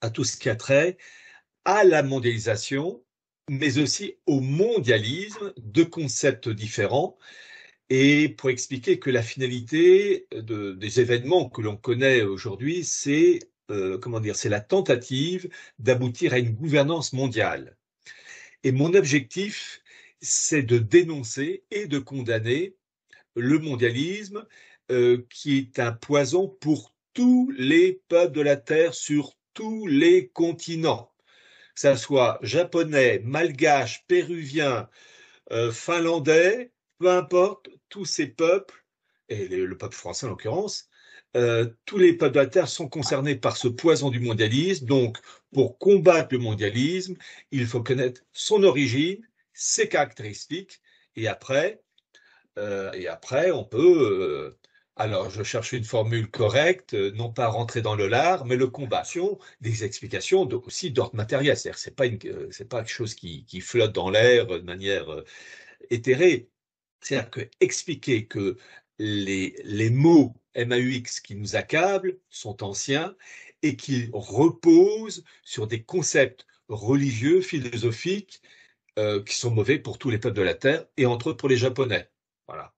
à tout ce qui a trait à la mondialisation, mais aussi au mondialisme, deux concepts différents. Et pour expliquer que la finalité des événements que l'on connaît aujourd'hui, c'est euh, comment dire, c'est la tentative d'aboutir à une gouvernance mondiale. Et mon objectif, c'est de dénoncer et de condamner le mondialisme, euh, qui est un poison pour tous les peuples de la Terre sur tous les continents, que ça soit japonais, malgache, péruvien, euh, finlandais, peu importe, tous ces peuples, et le, peuple français en l'occurrence, euh, tous les peuples de la Terre sont concernés par ce poison du mondialisme. Donc, pour combattre le mondialisme, il faut connaître son origine, ses caractéristiques, et après, euh, et après on peut alors, je cherche une formule correcte, euh, non pas rentrer dans le lard, mais le combat. Des explications aussi d'ordre matériel, c'est-à-dire c'est pas une, euh, c'est pas quelque chose qui, flotte dans l'air euh, de manière éthérée. C'est-à-dire que expliquer que les, les mots MAUX qui nous accablent sont anciens et qu'ils reposent sur des concepts religieux, philosophiques, qui sont mauvais pour tous les peuples de la Terre et entre autres pour les Japonais. Voilà.